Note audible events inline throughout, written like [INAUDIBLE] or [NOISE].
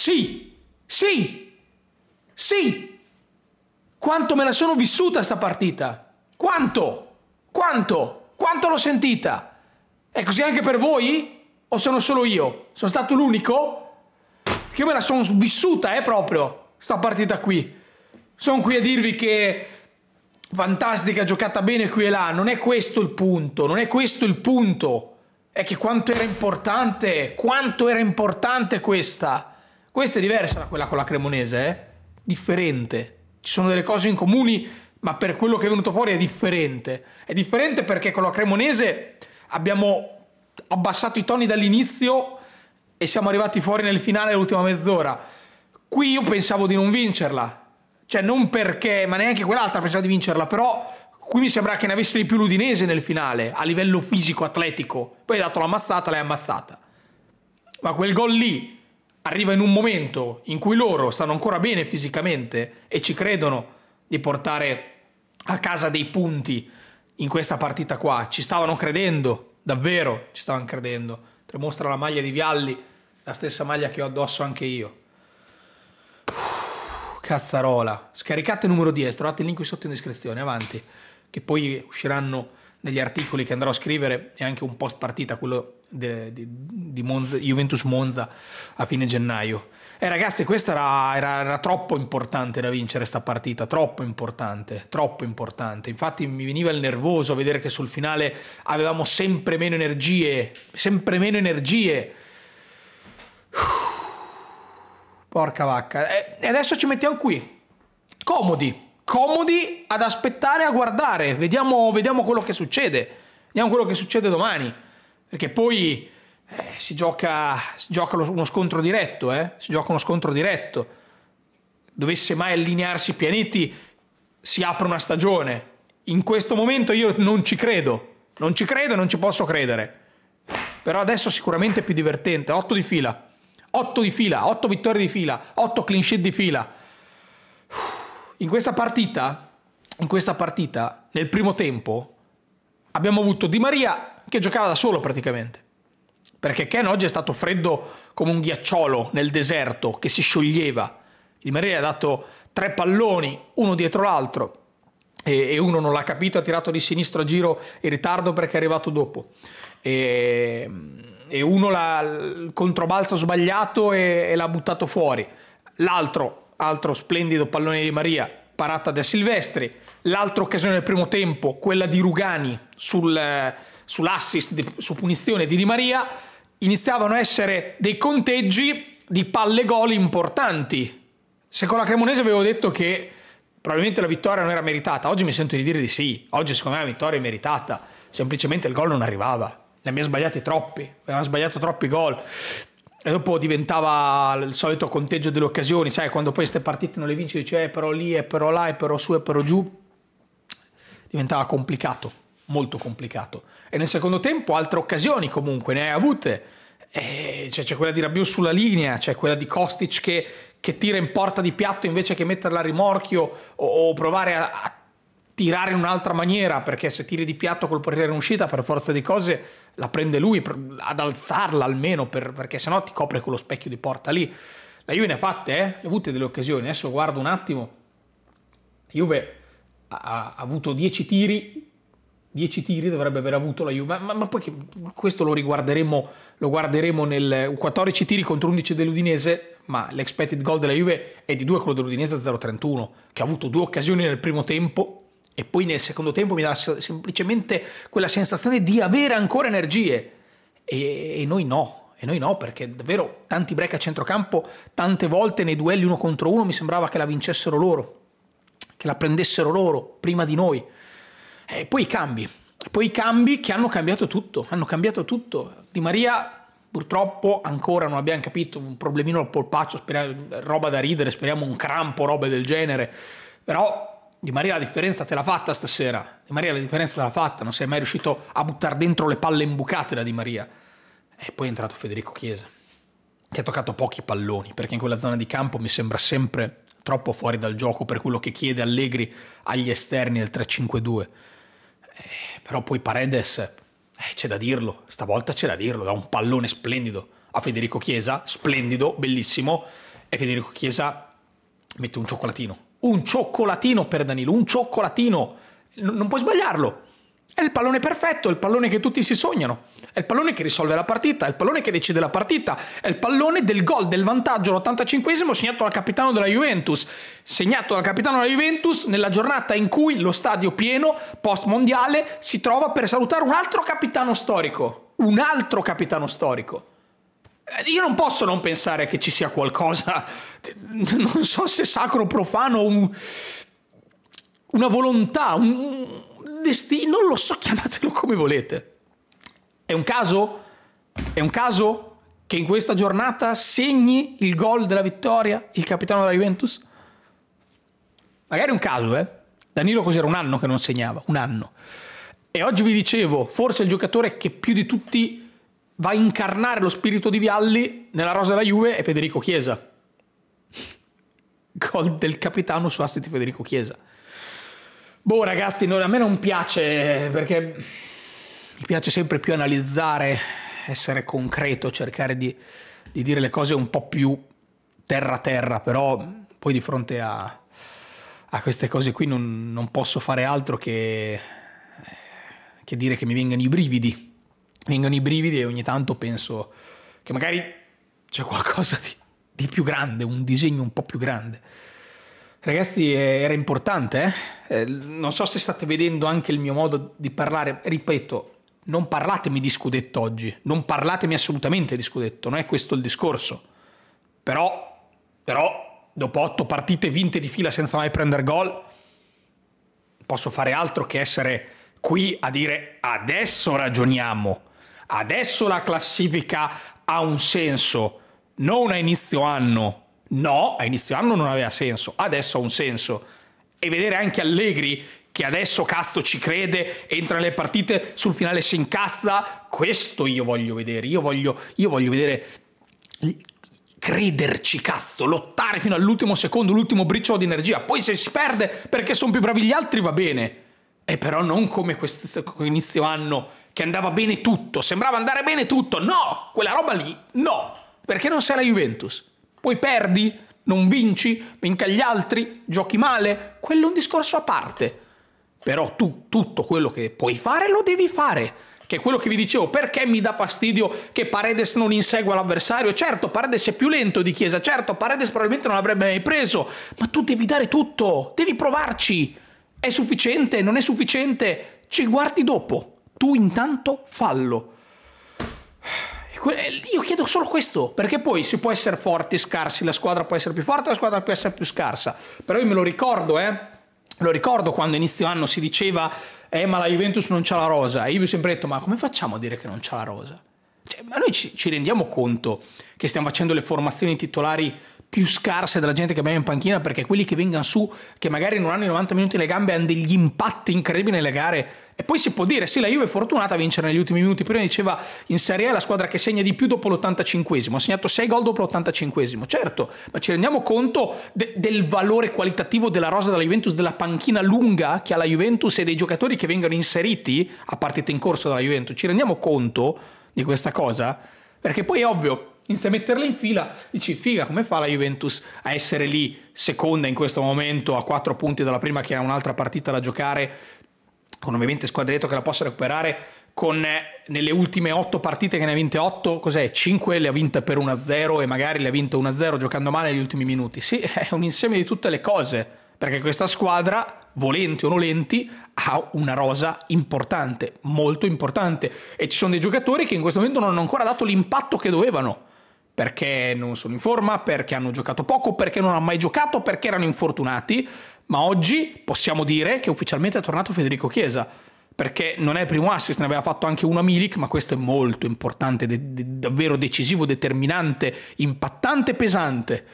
Sì, sì, sì. Quanto me la sono vissuta sta partita? Quanto? Quanto? Quanto l'ho sentita? È così anche per voi? O sono solo io? Sono stato l'unico? Perché me la sono vissuta, eh, proprio, sta partita qui. Sono qui a dirvi che fantastica, giocata bene qui e là. Non è questo il punto, non è questo il punto. È che quanto era importante, quanto era importante questa. Questa è diversa da quella con la Cremonese, eh? Differente. Ci sono delle cose in comuni, ma per quello che è venuto fuori è differente. È differente perché con la Cremonese abbiamo abbassato i toni dall'inizio e siamo arrivati fuori nel finale l'ultima mezz'ora. Qui io pensavo di non vincerla. Cioè, non perché, ma neanche quell'altra pensava di vincerla, però qui mi sembra che ne avesse di più l'Udinese nel finale, a livello fisico, atletico. Poi hai dato l'ammazzata, l'hai ammazzata. Ma quel gol lì, arriva in un momento in cui loro stanno ancora bene fisicamente e ci credono di portare a casa dei punti in questa partita qua. Ci stavano credendo, davvero ci stavano credendo. Te mostra la maglia di Vialli, la stessa maglia che ho addosso anche io. cazzarola. Scaricate il numero 10, trovate il link qui sotto in descrizione, avanti. Che poi usciranno negli articoli che andrò a scrivere e anche un post partita, quello di, di, di Monza, Juventus Monza a fine gennaio. E eh, ragazzi, questa era, era, era, troppo importante da vincere questa partita, troppo importante, troppo importante. Infatti mi veniva il nervoso vedere che sul finale avevamo sempre meno energie, sempre meno energie. porca vacca. Eh, e adesso ci mettiamo qui, comodi comodi ad aspettare, a guardare. Vediamo, vediamo quello che succede. Vediamo quello che succede domani. Perché poi eh, si, gioca, si gioca uno scontro diretto, eh? Si gioca uno scontro diretto. Dovesse mai allinearsi i pianeti, si apre una stagione. In questo momento io non ci credo. Non ci credo e non ci posso credere. Però adesso sicuramente è più divertente. 8 di fila. 8 di fila, 8 vittorie di fila, 8 clean sheet di fila. In questa partita, in questa partita, nel primo tempo, abbiamo avuto Di Maria che giocava da solo praticamente. Perché Ken oggi è stato freddo come un ghiacciolo nel deserto che si scioglieva. Di Maria ha dato tre palloni, uno dietro l'altro, e, uno non l'ha capito, ha tirato di sinistra a giro in ritardo perché è arrivato dopo. E, e uno l'ha il controbalzo sbagliato e, e l'ha buttato fuori. L'altro altro splendido pallone di Maria, parata da Silvestri, l'altra occasione del primo tempo, quella di Rugani sul, sull'assist, di, su punizione di Di Maria, iniziavano a essere dei conteggi di palle gol importanti. Se con la Cremonese avevo detto che probabilmente la vittoria non era meritata, oggi mi sento di dire di sì, oggi secondo me la vittoria è meritata, semplicemente il gol non arrivava, ne abbiamo sbagliati troppi, Abbiamo sbagliato troppi gol e dopo diventava il solito conteggio delle occasioni, sai, quando poi queste partite non le vinci, dici eh, però lì, e eh, però là, e eh, però su, e eh, però giù, diventava complicato, molto complicato. E nel secondo tempo altre occasioni comunque, ne hai avute, eh, cioè, c'è quella di Rabiu sulla linea, c'è quella di Kostic che, che, tira in porta di piatto invece che metterla a rimorchio o, o provare a, a tirare in un'altra maniera, perché se tiri di piatto col portiere in uscita, per forza di cose la prende lui, per, ad alzarla almeno, per, perché sennò ti copre quello specchio di porta lì. La Juve ne ha fatte, eh? ha avute delle occasioni, adesso guardo un attimo. La Juve ha, ha avuto 10 tiri, 10 tiri dovrebbe aver avuto la Juve, ma, ma poi che, questo lo riguarderemo, lo guarderemo nel 14 tiri contro 11 dell'Udinese, ma l'expected goal della Juve è di 2 quello dell'Udinese 0-31, che ha avuto due occasioni nel primo tempo, e poi nel secondo tempo mi dà semplicemente quella sensazione di avere ancora energie e, e noi no. E noi no, perché davvero tanti break a centrocampo, tante volte nei duelli uno contro uno mi sembrava che la vincessero loro, che la prendessero loro prima di noi. E poi i cambi, poi i cambi che hanno cambiato tutto, hanno cambiato tutto. Di Maria purtroppo ancora non abbiamo capito, un problemino al polpaccio, roba da ridere, speriamo un crampo, roba del genere, però di Maria la differenza te l'ha fatta stasera. Di Maria la differenza te l'ha fatta. Non sei mai riuscito a buttare dentro le palle imbucate da Di Maria. E poi è entrato Federico Chiesa, che ha toccato pochi palloni, perché in quella zona di campo mi sembra sempre troppo fuori dal gioco per quello che chiede Allegri agli esterni del 3-5-2. Eh, però poi Paredes, eh, c'è da dirlo, stavolta c'è da dirlo, da un pallone splendido a Federico Chiesa, splendido, bellissimo, e Federico Chiesa mette un cioccolatino un cioccolatino per Danilo, un cioccolatino, N non puoi sbagliarlo. È il pallone perfetto, è il pallone che tutti si sognano, è il pallone che risolve la partita, è il pallone che decide la partita, è il pallone del gol, del vantaggio all'85esimo segnato dal capitano della Juventus, segnato dal capitano della Juventus nella giornata in cui lo stadio pieno post mondiale si trova per salutare un altro capitano storico, un altro capitano storico. Eh, io non posso non pensare che ci sia qualcosa, [LAUGHS] non so se sacro, profano, un, una volontà, un destino, non lo so, [LAUGHS] chiamatelo come volete. È un caso? È un caso che in questa giornata segni il gol della vittoria il capitano della Juventus? Magari è un caso, eh? Danilo cos'era un anno che non segnava, un anno. E oggi vi dicevo, forse il giocatore che più di tutti va a incarnare lo spirito di Vialli nella rosa della Juve è Federico Chiesa. [LAUGHS] Gol del capitano su asset di Federico Chiesa. Boh ragazzi, non, a me non piace perché mi piace sempre più analizzare, essere concreto, cercare di, di dire le cose un po' più terra-terra, però poi di fronte a, a queste cose qui non, non, posso fare altro che, eh, che dire che mi vengano i brividi vengono i brividi e ogni tanto penso che magari c'è qualcosa di, di più grande, un disegno un po' più grande. Ragazzi, eh, era importante. Eh? eh? non so se state vedendo anche il mio modo di parlare. Ripeto, non parlatemi di scudetto oggi. Non parlatemi assolutamente di scudetto. Non è questo il discorso. Però, però, dopo otto partite vinte di fila senza mai prendere gol, posso fare altro che essere qui a dire adesso ragioniamo. Adesso la classifica ha un senso, non a inizio anno. No, a inizio anno non aveva senso, adesso ha un senso. E vedere anche Allegri che adesso cazzo ci crede, entra nelle partite, sul finale si incazza, questo io voglio vedere, io voglio, io voglio vedere crederci, cazzo, lottare fino all'ultimo secondo, l'ultimo briciolo di energia. Poi se si perde perché sono più bravi gli altri va bene. E eh, però non come questo inizio anno che andava bene tutto, sembrava andare bene tutto. No, quella roba lì, no, perché non sei la Juventus. Poi perdi, non vinci, vinca gli altri, giochi male, quello è un discorso a parte. Però tu tutto quello che puoi fare lo devi fare. Che è quello che vi dicevo, perché mi dà fastidio che Paredes non insegua l'avversario? Certo, Paredes è più lento di Chiesa, certo, Paredes probabilmente non l'avrebbe mai preso, ma tu devi dare tutto, devi provarci. È sufficiente? Non è sufficiente? Ci guardi dopo tu intanto fallo. Eh, io chiedo solo questo, perché poi si può essere forti, scarsi, la squadra può essere più forte, la squadra può essere più scarsa. Però io me lo ricordo, eh. Lo ricordo quando inizio anno si diceva, eh ma la Juventus non c'ha la rosa. E io mi ho sempre detto, ma come facciamo a dire che non c'ha la rosa? Cioè, ma noi ci, ci rendiamo conto che stiamo facendo le formazioni titolari più scarse della gente che abbiamo in panchina perché quelli che vengono su, che magari non hanno i 90 minuti nelle gambe, hanno degli impatti incredibili nelle gare. E poi si può dire, sì, la Juve è fortunata a vincere negli ultimi minuti. Prima diceva in Serie A la squadra che segna di più dopo l'85esimo, ha segnato 6 gol dopo l'85esimo. Certo, ma ci rendiamo conto de del valore qualitativo della rosa della Juventus, della panchina lunga che ha la Juventus e dei giocatori che vengono inseriti a partite in corso dalla Juventus. Ci rendiamo conto di questa cosa? Perché poi è ovvio, Inizia a metterle in fila, dici figa come fa la Juventus a essere lì seconda in questo momento a 4 punti dalla prima che ha un'altra partita da giocare con ovviamente squadretto che la possa recuperare con eh, nelle ultime 8 partite che ne ha vinte 8, cos'è? 5 le ha vinte per 1-0 e magari le ha vinte 1-0 giocando male negli ultimi minuti. Sì, [LAUGHS] è un insieme di tutte le cose, perché questa squadra, volenti o nolenti, ha una rosa importante, molto importante e ci sono dei giocatori che in questo momento non hanno ancora dato l'impatto che dovevano perché non sono in forma, perché hanno giocato poco, perché non hanno mai giocato, perché erano infortunati, ma oggi possiamo dire che ufficialmente è tornato Federico Chiesa, perché non è il primo assist, ne aveva fatto anche una Milik, ma questo è molto importante, davvero decisivo, determinante, impattante, pesante.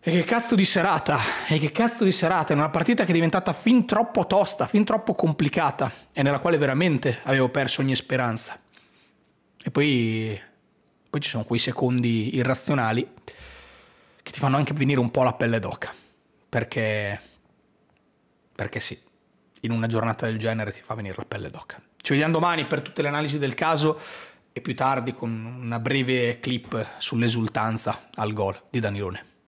E che cazzo di serata, e che cazzo di serata, in una partita che è diventata fin troppo tosta, fin troppo complicata, e nella quale veramente avevo perso ogni speranza. E poi poi ci sono quei secondi irrazionali che ti fanno anche venire un po' la pelle d'oca, perché, perché sì, in una giornata del genere ti fa venire la pelle d'oca. Ci vediamo domani per tutte le analisi del caso e più tardi con una breve clip sull'esultanza al gol di Danilone.